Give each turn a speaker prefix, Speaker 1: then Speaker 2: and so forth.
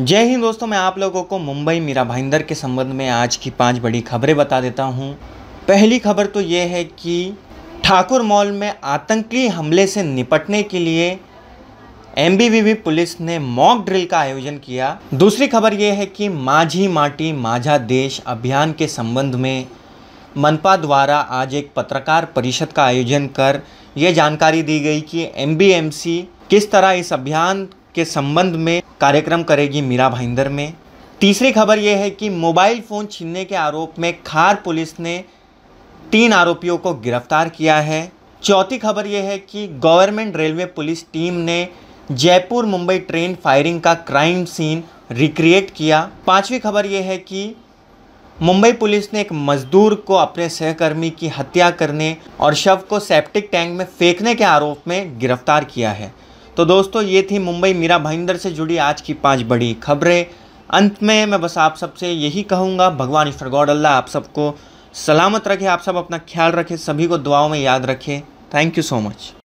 Speaker 1: जय हिंद दोस्तों मैं आप लोगों को मुंबई मीरा भाईंदर के संबंध में आज की पांच बड़ी खबरें बता देता हूं पहली खबर तो ये है कि ठाकुर मॉल में आतंकी हमले से निपटने के लिए एम पुलिस ने मॉक ड्रिल का आयोजन किया दूसरी खबर ये है कि माझी माटी माझा देश अभियान के संबंध में मनपा द्वारा आज एक पत्रकार परिषद का आयोजन कर ये जानकारी दी गई कि एम किस तरह इस अभियान के संबंध में कार्यक्रम करेगी मीरा भाईंदर में तीसरी खबर यह है कि मोबाइल फ़ोन छीनने के आरोप में खार पुलिस ने तीन आरोपियों को गिरफ्तार किया है चौथी खबर यह है कि गवर्नमेंट रेलवे पुलिस टीम ने जयपुर मुंबई ट्रेन फायरिंग का क्राइम सीन रिक्रिएट किया पांचवी खबर यह है कि मुंबई पुलिस ने एक मजदूर को अपने सहकर्मी की हत्या करने और शव को सेप्टिक टैंक में फेंकने के आरोप में गिरफ्तार किया है तो दोस्तों ये थी मुंबई मीरा भाईंदर से जुड़ी आज की पांच बड़ी खबरें अंत में मैं बस आप सबसे यही कहूँगा भगवान ईश्वर गौड अल्लाह आप सबको सलामत रखे आप सब अपना ख्याल रखें सभी को दुआओं में याद रखें थैंक यू सो मच